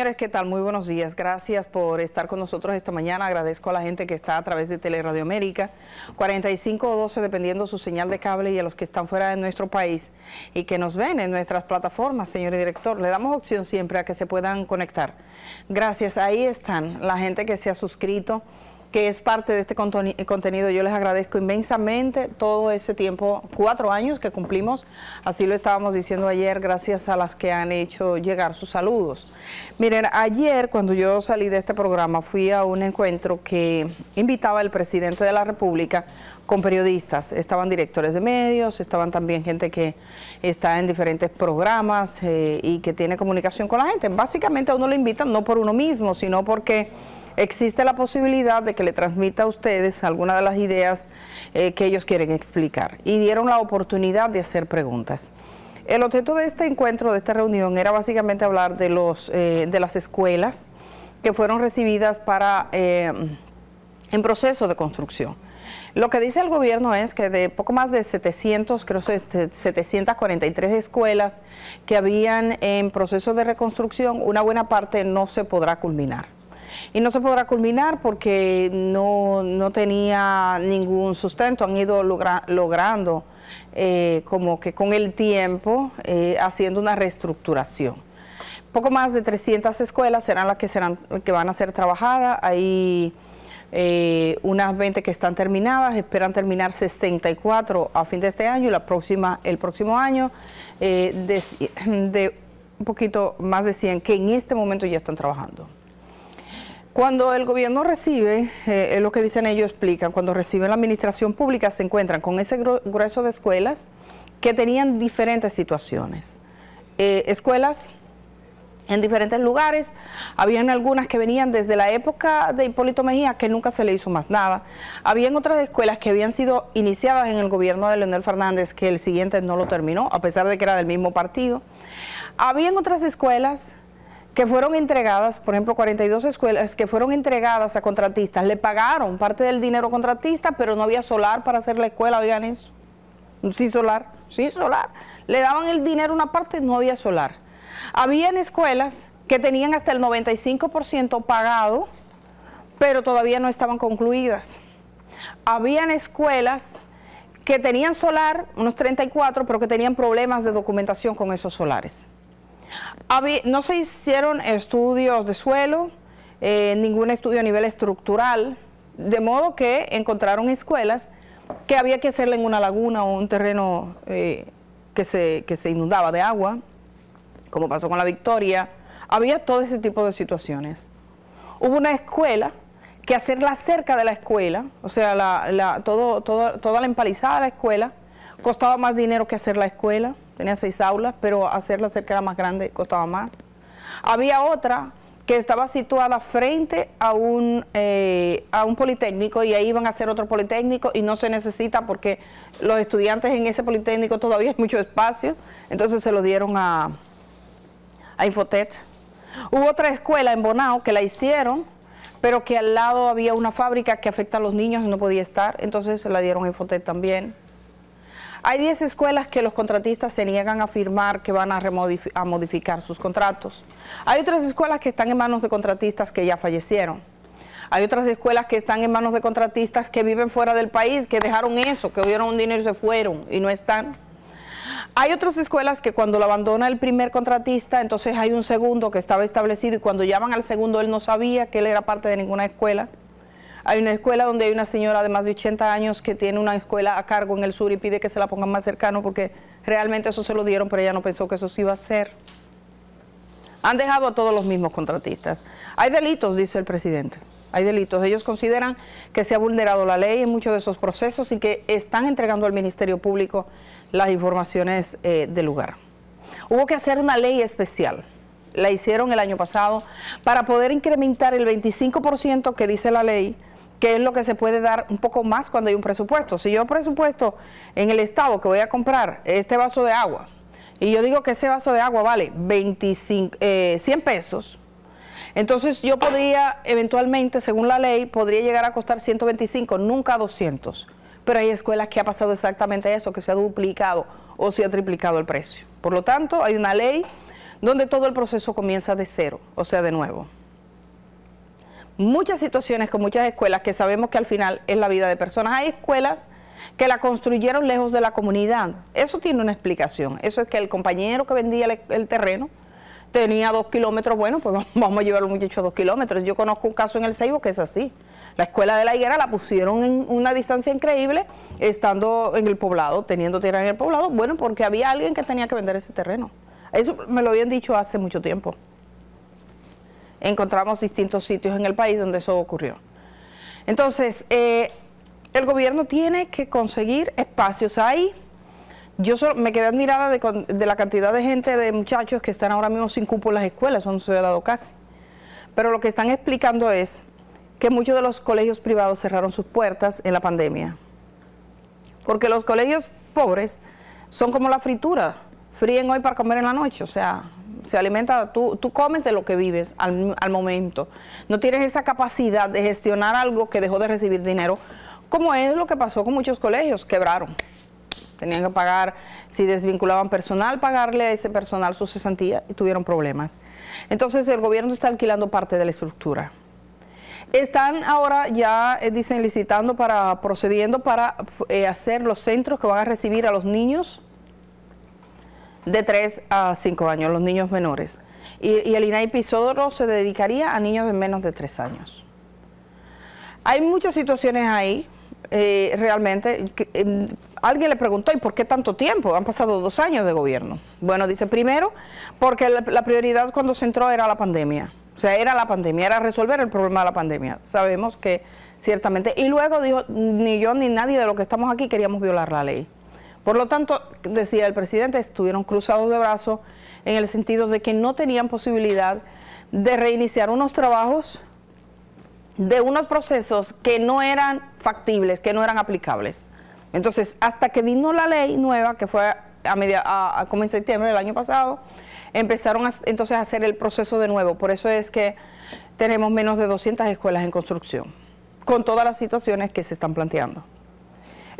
Señores, ¿qué tal? Muy buenos días. Gracias por estar con nosotros esta mañana. Agradezco a la gente que está a través de Teleradio América, 45 o 12, dependiendo su señal de cable, y a los que están fuera de nuestro país y que nos ven en nuestras plataformas, señor director. Le damos opción siempre a que se puedan conectar. Gracias. Ahí están la gente que se ha suscrito que es parte de este contenido. Yo les agradezco inmensamente todo ese tiempo, cuatro años que cumplimos, así lo estábamos diciendo ayer, gracias a las que han hecho llegar sus saludos. Miren, ayer cuando yo salí de este programa fui a un encuentro que invitaba el presidente de la República con periodistas, estaban directores de medios, estaban también gente que está en diferentes programas eh, y que tiene comunicación con la gente. Básicamente a uno le invitan no por uno mismo, sino porque existe la posibilidad de que le transmita a ustedes alguna de las ideas eh, que ellos quieren explicar y dieron la oportunidad de hacer preguntas. El objeto de este encuentro, de esta reunión, era básicamente hablar de, los, eh, de las escuelas que fueron recibidas para, eh, en proceso de construcción. Lo que dice el gobierno es que de poco más de 700, creo 743 escuelas que habían en proceso de reconstrucción, una buena parte no se podrá culminar y no se podrá culminar porque no, tenía ningún sustento, han ido logrando eh, como que con el tiempo eh, haciendo una reestructuración. Poco más de 300 escuelas serán las que, que van a ser trabajadas, hay eh, unas 20 que están terminadas, esperan terminar 64 a fin de este año y la próxima, el próximo año de, un poquito más de 100 que en este momento ya están trabajando. Cuando el gobierno recibe, eh, es lo que dicen ellos, explican, cuando reciben la administración pública se encuentran con ese grueso de escuelas que tenían diferentes situaciones. Eh, escuelas en diferentes lugares. Habían algunas que venían desde la época de Hipólito Mejía, que nunca se le hizo más nada. Habían otras escuelas que habían sido iniciadas en el gobierno de Leonel Fernández, que el siguiente no lo terminó, a pesar de que era del mismo partido. Habían otras escuelas que fueron entregadas, por ejemplo, 42 escuelas que fueron entregadas a contratistas, le pagaron parte del dinero contratista, pero no había solar para hacer la escuela, ¿habían eso, sin solar, sin solar, le daban el dinero una parte, no había solar. Habían escuelas que tenían hasta el 95% pagado, pero todavía no estaban concluidas. Habían escuelas que tenían solar, unos 34, pero que tenían problemas de documentación con esos solares no se hicieron estudios de suelo, eh, ningún estudio a nivel estructural, de modo que encontraron escuelas que había que hacerle en una laguna o un terreno eh, que, se, inundaba de agua, como pasó con la Victoria. Había todo ese tipo de situaciones. Hubo una escuela que hacerla cerca de la escuela, o sea, todo, toda la empalizada de la escuela, Costaba más dinero que hacer la escuela, tenía seis aulas, pero hacerla cerca era más grande costaba más. Había otra que estaba situada frente a un, eh, a un politécnico y ahí iban a hacer otro politécnico y no se necesita porque los estudiantes en ese politécnico todavía hay mucho espacio, entonces se lo dieron a, a Infotet. Hubo otra escuela en Bonao que la hicieron, pero que al lado había una fábrica que afecta a los niños y no podía estar, entonces se la dieron a Infotet también. Hay 10 escuelas que los contratistas se niegan a firmar que van a, a modificar sus contratos. Hay otras escuelas que están en manos de contratistas que ya fallecieron. Hay otras escuelas que están en manos de contratistas que viven fuera del país, que dejaron eso, que hubieron un dinero y se fueron y no están. Hay otras escuelas que cuando lo abandona el primer contratista, entonces hay un segundo que estaba establecido y cuando llaman al segundo él no sabía que él era parte de ninguna escuela. Hay una escuela donde hay una señora de más de 80 años que tiene una escuela a cargo en el sur y pide que se la pongan más cercano porque realmente eso se lo dieron, pero ella no pensó que eso se iba a hacer. Han dejado a todos los mismos contratistas. Hay delitos, dice el presidente. Hay delitos. Ellos consideran que se ha vulnerado la ley en muchos de esos procesos y que están entregando al Ministerio Público las informaciones eh, del lugar. Hubo que hacer una ley especial la hicieron el año pasado, para poder incrementar el 25% que dice la ley que es lo que se puede dar un poco más cuando hay un presupuesto. Si yo presupuesto en el Estado que voy a comprar este vaso de agua, y yo digo que ese vaso de agua vale 25, 100 eh, pesos, entonces yo podría, eventualmente, según la ley, podría llegar a costar 125, nunca 200. Pero hay escuelas que ha pasado exactamente eso, que se ha duplicado o se ha triplicado el precio. Por lo tanto, hay una ley donde todo el proceso comienza de cero, o sea, de nuevo muchas situaciones con muchas escuelas que sabemos que al final es la vida de personas. Hay escuelas que la construyeron lejos de la comunidad. Eso tiene una explicación. Eso es que el compañero que vendía el, terreno tenía dos kilómetros, bueno, pues vamos a llevar a dos kilómetros. Yo conozco un caso en el Seibo que es así. La escuela de la higuera la pusieron en una distancia increíble, estando en el poblado, teniendo tierra en el poblado, bueno, porque había alguien que tenía que vender ese terreno. Eso me lo habían dicho hace mucho tiempo encontramos distintos sitios en el país donde eso ocurrió. Entonces, eh, el gobierno tiene que conseguir espacios ahí. Yo me quedé admirada de, la cantidad de gente, de muchachos que están ahora mismo sin cupo en las escuelas, eso no se dado casi. Pero lo que están explicando es que muchos de los colegios privados cerraron sus puertas en la pandemia. Porque los colegios pobres son como la fritura, fríen hoy para comer en la noche, o sea, se alimenta, tú, tú comes de lo que vives al, al momento. No tienes esa capacidad de gestionar algo que dejó de recibir dinero, como es lo que pasó con muchos colegios, quebraron tenían que pagar, si desvinculaban personal, pagarle a ese personal su cesantía y tuvieron problemas. Entonces el gobierno está alquilando parte de la estructura. Están ahora ya, eh, dicen, licitando para, procediendo para eh, hacer los centros que van a recibir a los niños de 3 a 5 años, los niños menores. Y, el INAI Pisodoro se dedicaría a niños de menos de 3 años. Hay muchas situaciones ahí, eh, realmente. Em, alguien le preguntó, ¿y por qué tanto tiempo? Han pasado dos años de gobierno. Bueno, dice, primero, porque la, la prioridad cuando se entró era la pandemia. O sea, era la pandemia, era resolver el problema de la pandemia. Sabemos que ciertamente. Y luego dijo, ni yo ni nadie de los que estamos aquí queríamos violar la ley. Por lo tanto, decía el presidente, estuvieron cruzados de brazos en el sentido de que no tenían posibilidad de reiniciar unos trabajos de unos procesos que no eran factibles, que no eran aplicables. Entonces, hasta que vino la ley nueva, que fue a, media, a, septiembre del año pasado, empezaron entonces a hacer el proceso de nuevo. Por eso es que tenemos menos de 200 escuelas en construcción, con todas las situaciones que se están planteando.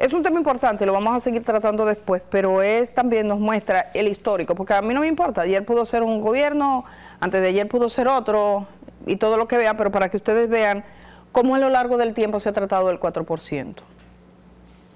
Es un tema importante, lo vamos a seguir tratando después, pero es también nos muestra el histórico, porque a mí no me importa, ayer pudo ser un gobierno, antes de ayer pudo ser otro, y todo lo que vea, pero para que ustedes vean cómo a lo largo del tiempo se ha tratado el 4%.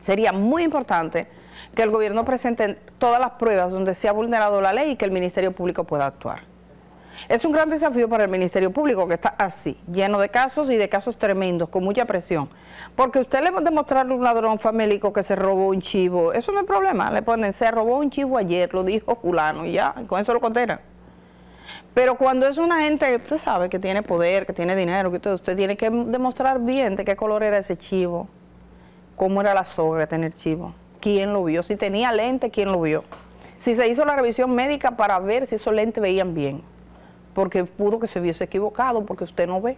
Sería muy importante que el gobierno presente todas las pruebas donde se ha vulnerado la ley y que el Ministerio Público pueda actuar. Es un gran desafío para el Ministerio Público que está así, lleno de casos y de casos tremendos, con mucha presión. Porque usted le va a un ladrón famélico que se robó un chivo, eso no es problema. Le ponen, se robó un chivo ayer, lo dijo fulano y ya, con eso lo condenan. Pero cuando es una gente que usted sabe que tiene poder, que tiene dinero, que usted, tiene que demostrar bien de qué color era ese chivo, cómo era la soga que tenía chivo, quién lo vio, si tenía lente, quién lo vio si se hizo la revisión médica para ver si esos lentes veían bien porque pudo que se hubiese equivocado, porque usted no ve.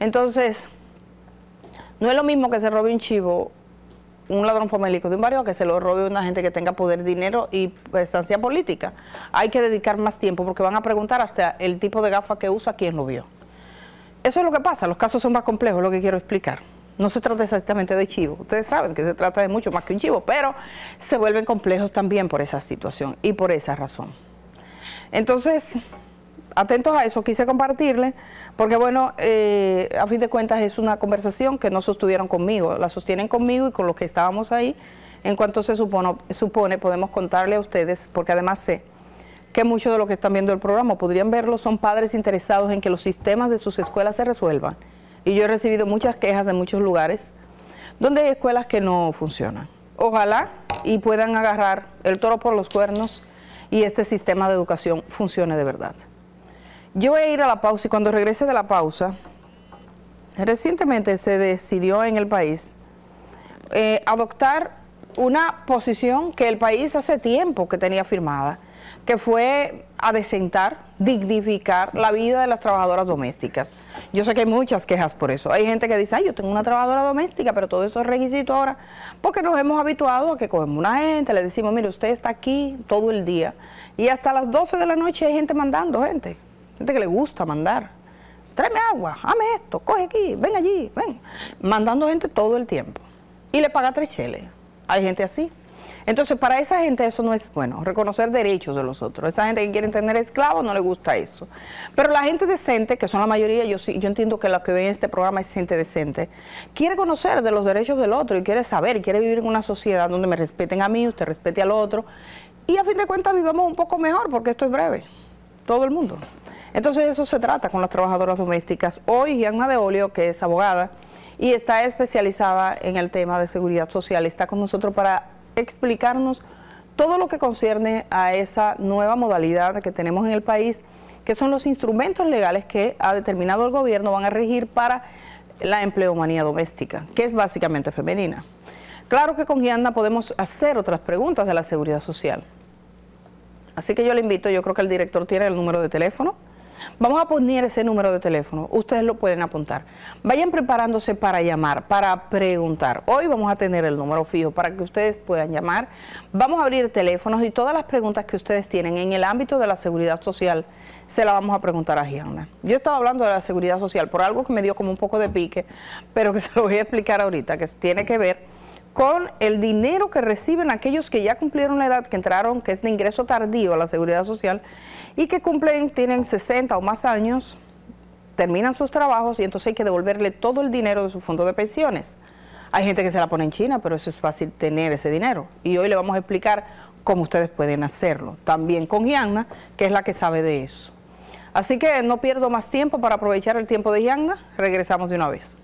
Entonces, no es lo mismo que se robe un chivo, un ladrón famélico de un barrio, que se lo robe una gente que tenga poder, dinero y estancia política. Hay que dedicar más tiempo porque van a preguntar hasta el tipo de gafa que usa, quién lo vio. Eso es lo que pasa, los casos son más complejos, lo que quiero explicar. No se trata exactamente de chivo, ustedes saben que se trata de mucho más que un chivo, pero se vuelven complejos también por esa situación y por esa razón. Entonces, atentos a eso, quise compartirle, porque bueno, eh, a fin de cuentas es una conversación que no sostuvieron conmigo, la sostienen conmigo y con los que estábamos ahí, en cuanto se supone, supone podemos contarle a ustedes, porque además sé que muchos de los que están viendo el programa podrían verlo, son padres interesados en que los sistemas de sus escuelas se resuelvan. Y yo he recibido muchas quejas de muchos lugares donde hay escuelas que no funcionan. Ojalá y puedan agarrar el toro por los cuernos y este sistema de educación funcione de verdad. Yo voy a ir a la pausa y cuando regrese de la pausa, recientemente se decidió en el país eh, adoptar una posición que el país hace tiempo que tenía firmada, que fue adecentar, dignificar la vida de las trabajadoras domésticas. Yo sé que hay muchas quejas por eso. Hay gente que dice, ay, yo tengo una trabajadora doméstica, pero todo eso es requisito ahora, porque nos hemos habituado a que cogemos una gente, le decimos, mire, usted está aquí todo el día, y hasta las 12 de la noche hay gente mandando gente que le gusta mandar. Tráeme agua, ame esto, coge aquí, ven allí, ven. Mandando gente todo el tiempo. Y le paga tres cheles. Hay gente así. Entonces, para esa gente eso no es bueno, reconocer derechos de los otros. Esa gente que quiere tener esclavos no le gusta eso. Pero la gente decente, que son la mayoría, yo, yo entiendo que la que ve en este programa es gente decente, quiere conocer de los derechos del otro y quiere saber, quiere vivir en una sociedad donde me respeten a mí, usted respete al otro. Y a fin de cuentas vivamos un poco mejor, porque esto es breve. Todo el mundo. Entonces eso se trata con las trabajadoras domésticas. Hoy Gianna de Olio, que es abogada y está especializada en el tema de seguridad social, está con nosotros para explicarnos todo lo que concierne a esa nueva modalidad que tenemos en el país, que son los instrumentos legales que ha determinado el gobierno van a regir para la empleomanía doméstica, que es básicamente femenina. Claro que con Gianna podemos hacer otras preguntas de la seguridad social. Así que yo le invito, yo creo que el director tiene el número de teléfono Vamos a poner ese número de teléfono, ustedes lo pueden apuntar. Vayan preparándose para llamar, para preguntar. Hoy vamos a tener el número fijo para que ustedes puedan llamar. Vamos a abrir teléfonos y todas las preguntas que ustedes tienen en el ámbito de la seguridad social se la vamos a preguntar a Gianna. Yo estaba hablando de la seguridad social por algo que me dio como un poco de pique, pero que se lo voy a explicar ahorita, que tiene que ver con el dinero que reciben aquellos que ya cumplieron la edad, que entraron, que es de ingreso tardío a la seguridad social, y que cumplen, tienen 60 o más años, terminan sus trabajos y entonces hay que devolverle todo el dinero de su fondo de pensiones. Hay gente que se la pone en China, pero eso es fácil tener ese dinero. Y hoy le vamos a explicar cómo ustedes pueden hacerlo. También con Gianna, que es la que sabe de eso. Así que no pierdo más tiempo para aprovechar el tiempo de Gianna. Regresamos de una vez.